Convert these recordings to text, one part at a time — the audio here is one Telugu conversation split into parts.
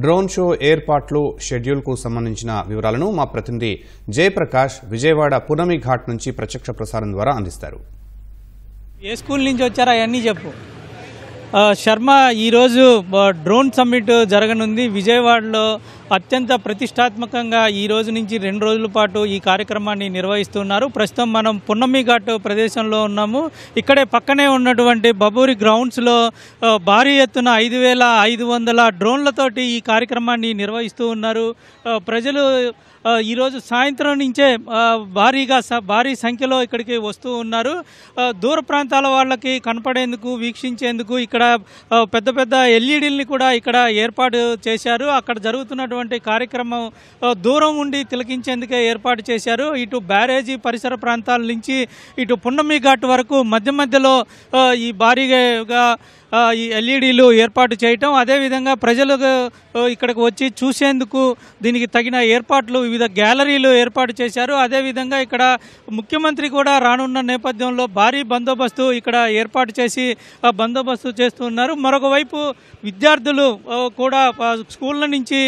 డ్రోన్ షో ఏర్పాట్లు షెడ్యూల్కు సంబంధించిన వివరాలను మా ప్రతినిధి జయప్రకాష్ విజయవాడ పునమి ఘాట్ నుంచి ప్రత్యక్ష ప్రసారం ద్వారా అందిస్తారు ఏ స్కూల్ నుంచి వచ్చారా అవన్నీ చెప్పు శర్మ ఈరోజు డ్రోన్ సమ్మిట్ జరగనుంది విజయవాడలో అత్యంత ప్రతిష్టాత్మకంగా ఈ రోజు నుంచి రెండు రోజుల పాటు ఈ కార్యక్రమాన్ని నిర్వహిస్తున్నారు ప్రస్తుతం మనం పున్నమిఘాట్ ప్రదేశంలో ఉన్నాము ఇక్కడే పక్కనే ఉన్నటువంటి బబూరి గ్రౌండ్స్లో భారీ ఎత్తున ఐదు వేల ఐదు వందల డ్రోన్లతోటి ఈ కార్యక్రమాన్ని నిర్వహిస్తూ ఉన్నారు ప్రజలు ఈరోజు సాయంత్రం నుంచే భారీగా భారీ సంఖ్యలో ఇక్కడికి వస్తూ ఉన్నారు దూర ప్రాంతాల వాళ్ళకి కనపడేందుకు వీక్షించేందుకు ఇక్కడ పెద్ద పెద్ద ఎల్ఈడీలని కూడా ఇక్కడ ఏర్పాటు చేశారు అక్కడ జరుగుతున్నటువంటి జరిగినటువంటి కార్యక్రమం దూరం ఉండి తిలకించేందుకే ఏర్పాటు చేశారు ఇటు బ్యారేజీ పరిసర ప్రాంతాల నుంచి ఇటు పున్నమి ఘాట్ వరకు మధ్య మధ్యలో ఈ భారీగా ఈ ఎల్ఈడీలు ఏర్పాటు చేయటం అదేవిధంగా ప్రజలు ఇక్కడికి వచ్చి చూసేందుకు దీనికి తగిన ఏర్పాట్లు వివిధ గ్యాలరీలు ఏర్పాటు చేశారు అదేవిధంగా ఇక్కడ ముఖ్యమంత్రి కూడా రానున్న నేపథ్యంలో భారీ బందోబస్తు ఇక్కడ ఏర్పాటు చేసి బందోబస్తు చేస్తున్నారు మరొక వైపు విద్యార్థులు కూడా స్కూళ్ళ నుంచి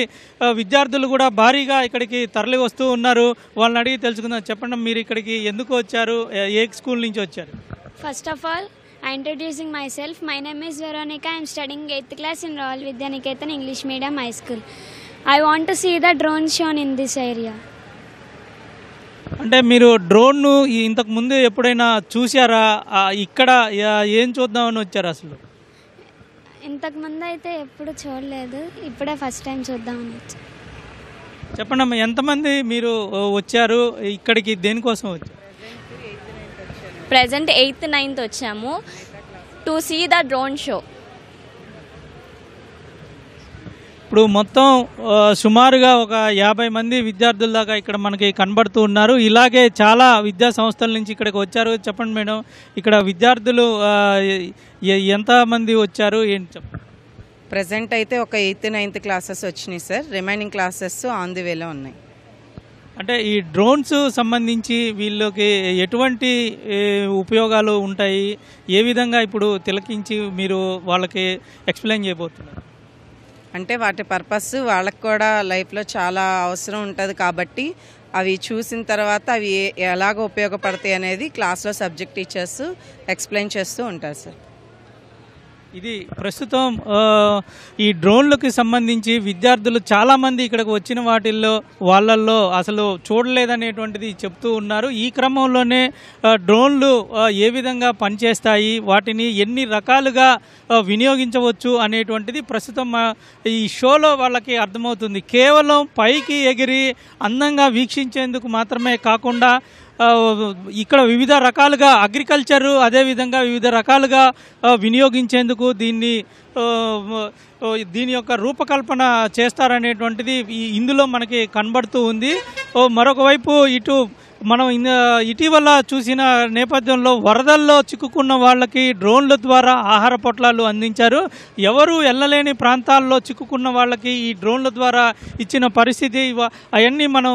విద్యార్థులు కూడా భారీగా ఇక్కడికి తరలి వస్తూ ఉన్నారు వాళ్ళని అడిగి తెలుసుకుందాం చెప్పండి మీరు ఇక్కడికి ఎందుకు వచ్చారు ఏ స్కూల్ నుంచి వచ్చారు first of all introducing myself my name is Veronica I'm studying eighth class in royal Vidyanikethan English medium high school I want see the drone show in this area అంటే మీరు డ్రోన్ను ఇంతకు ముందు ఎప్పుడైనా చూసారా ఇక్కడ ఏం చూద్దామని వచ్చారు అసలు ఇంతకుముందు అయితే ఎప్పుడు చూడలేదు ఇప్పుడే ఫస్ట్ టైం చూద్దామని చెప్పండి అమ్మ ఎంతమంది మీరు వచ్చారు ఇక్కడికి దేనికోసం వచ్చారు ప్రజెంట్ ఎయిత్ నైన్త్ వచ్చాము to see the drone show ఇప్పుడు మొత్తం సుమారుగా ఒక యాభై మంది విద్యార్థుల దాకా ఇక్కడ మనకి కనబడుతూ ఉన్నారు ఇలాగే చాలా విద్యా సంస్థల నుంచి ఇక్కడికి వచ్చారు చెప్పండి మేడం ఇక్కడ విద్యార్థులు ఎంతమంది వచ్చారు ఏం చెప్పండి ప్రజెంట్ అయితే ఒక ఎయిత్ నైన్త్ క్లాసెస్ వచ్చినాయి sir remaining classes on the వేలో ఉన్నాయి అంటే ఈ డ్రోన్స్ సంబంధించి వీళ్ళకి ఎటువంటి ఉపయోగాలు ఉంటాయి ఏ విధంగా ఇప్పుడు తిలకించి మీరు వాళ్ళకి ఎక్స్ప్లెయిన్ చేయబోతున్నారు అంటే వాటి పర్పస్ వాళ్ళకి కూడా లైఫ్లో చాలా అవసరం ఉంటుంది కాబట్టి అవి చూసిన తర్వాత అవి ఎలాగ ఉపయోగపడతాయి అనేది క్లాస్లో సబ్జెక్ట్ టీచర్స్ ఎక్స్ప్లెయిన్ చేస్తూ ఉంటారు సార్ ఇది ప్రస్తుతం ఈ డ్రోన్లకు సంబంధించి విద్యార్థులు చాలామంది ఇక్కడికి వచ్చిన వాటిల్లో వాళ్ళల్లో అసలు చూడలేదనేటువంటిది చెప్తూ ఉన్నారు ఈ క్రమంలోనే డ్రోన్లు ఏ విధంగా పనిచేస్తాయి వాటిని ఎన్ని రకాలుగా వినియోగించవచ్చు అనేటువంటిది ప్రస్తుతం ఈ షోలో వాళ్ళకి అర్థమవుతుంది కేవలం పైకి ఎగిరి అందంగా వీక్షించేందుకు మాత్రమే కాకుండా ఇక్కడ వివిధ రకాలుగా అగ్రికల్చర్ అదేవిధంగా వివిధ రకాలుగా వినియోగించేందుకు దీన్ని దీని యొక్క రూపకల్పన చేస్తారనేటువంటిది ఇందులో మనకి కనబడుతూ ఉంది మరొక వైపు ఇటు మనం ఇటీవల చూసిన నేపథ్యంలో వరదల్లో చిక్కుకున్న వాళ్ళకి డ్రోన్ల ద్వారా ఆహార పొట్లాలు అందించారు ఎవరు వెళ్ళలేని ప్రాంతాల్లో చిక్కుకున్న వాళ్ళకి ఈ డ్రోన్ల ద్వారా ఇచ్చిన పరిస్థితి అవన్నీ మనం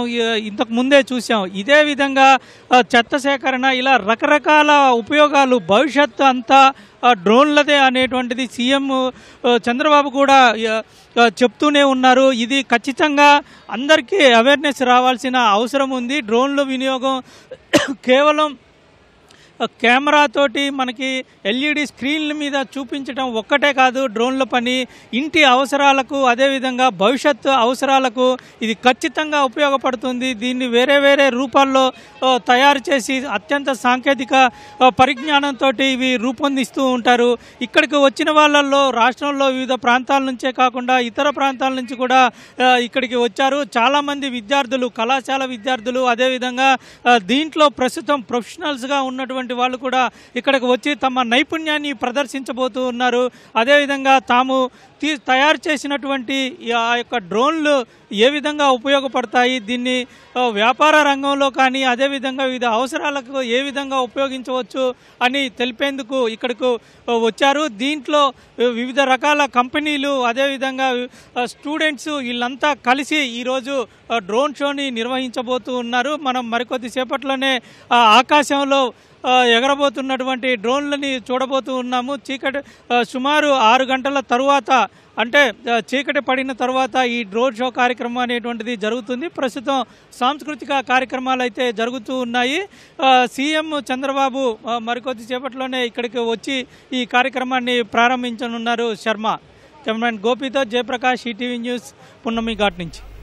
ఇంతకు ముందే చూసాం ఇదే విధంగా చెత్త సేకరణ ఇలా రకరకాల ఉపయోగాలు భవిష్యత్తు అంతా డ్రోన్లదే అనేటువంటిది సీఎం చంద్రబాబు కూడా చెప్తూనే ఉన్నారు ఇది ఖచ్చితంగా అందరికీ అవేర్నెస్ రావాల్సిన అవసరం ఉంది డ్రోన్లు వినియోగం loco. que balón. కెమెరాతోటి మనకి ఎల్ఈడి స్క్రీన్ల మీద చూపించడం ఒక్కటే కాదు డ్రోన్ల పని ఇంటి అవసరాలకు అదేవిధంగా భవిష్యత్తు అవసరాలకు ఇది ఖచ్చితంగా ఉపయోగపడుతుంది దీన్ని వేరే వేరే రూపాల్లో తయారు చేసి అత్యంత సాంకేతిక పరిజ్ఞానంతో ఇవి రూపొందిస్తూ ఉంటారు ఇక్కడికి వచ్చిన వాళ్ళల్లో రాష్ట్రంలో వివిధ ప్రాంతాల నుంచే కాకుండా ఇతర ప్రాంతాల నుంచి కూడా ఇక్కడికి వచ్చారు చాలామంది విద్యార్థులు కళాశాల విద్యార్థులు అదేవిధంగా దీంట్లో ప్రస్తుతం ప్రొఫెషనల్స్గా ఉన్నటువంటి ఉన్నటువంటి వాళ్ళు కూడా ఇక్కడికి వచ్చి తమ నైపుణ్యాన్ని ప్రదర్శించబోతూ ఉన్నారు అదేవిధంగా తాము తీ తయారు చేసినటువంటి ఆ యొక్క డ్రోన్లు ఏ విధంగా ఉపయోగపడతాయి దీన్ని వ్యాపార రంగంలో కానీ అదేవిధంగా వివిధ అవసరాలకు ఏ విధంగా ఉపయోగించవచ్చు అని తెలిపేందుకు ఇక్కడకు వచ్చారు దీంట్లో వివిధ రకాల కంపెనీలు అదేవిధంగా స్టూడెంట్స్ వీళ్ళంతా కలిసి ఈరోజు డ్రోన్ షోని నిర్వహించబోతూ ఉన్నారు మనం మరికొద్దిసేపట్లోనే ఆకాశంలో ఎగరబోతున్నటువంటి డ్రోన్లని చూడబోతూ ఉన్నాము చీకటి సుమారు ఆరు గంటల తరువాత అంటే చీకటి పడిన తర్వాత ఈ రోడ్ షో కార్యక్రమం అనేటువంటిది జరుగుతుంది ప్రస్తుతం సాంస్కృతిక కార్యక్రమాలు అయితే జరుగుతూ ఉన్నాయి సీఎం చంద్రబాబు మరికొద్ది చేపట్లోనే ఇక్కడికి వచ్చి ఈ కార్యక్రమాన్ని ప్రారంభించనున్నారు శర్మ కెమెరామెన్ గోపితో జయప్రకాష్ ఈటీవీ న్యూస్ పున్నమి ఘాట్ నుంచి